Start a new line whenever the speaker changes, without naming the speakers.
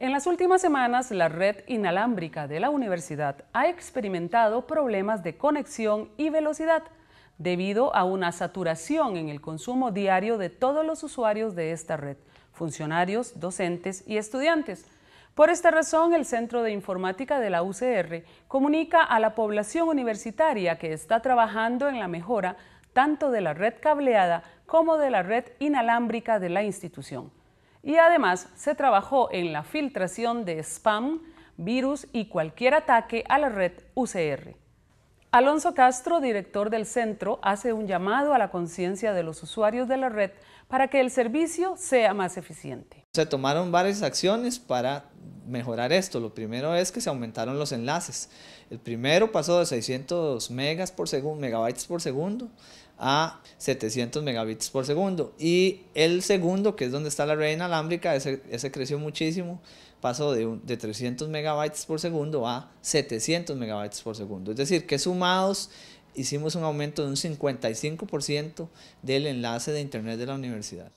En las últimas semanas, la red inalámbrica de la universidad ha experimentado problemas de conexión y velocidad debido a una saturación en el consumo diario de todos los usuarios de esta red, funcionarios, docentes y estudiantes. Por esta razón, el Centro de Informática de la UCR comunica a la población universitaria que está trabajando en la mejora tanto de la red cableada como de la red inalámbrica de la institución. Y además se trabajó en la filtración de spam, virus y cualquier ataque a la red UCR. Alonso Castro, director del centro, hace un llamado a la conciencia de los usuarios de la red para que el servicio sea más eficiente.
Se tomaron varias acciones para mejorar esto. Lo primero es que se aumentaron los enlaces. El primero pasó de 600 megas por segundo, megabytes por segundo a 700 megabits por segundo. Y el segundo, que es donde está la red inalámbrica, ese, creció muchísimo, pasó de, de 300 megabytes por segundo a 700 megabytes por segundo. Es decir, que sumados hicimos un aumento de un 55% del enlace de Internet de la universidad.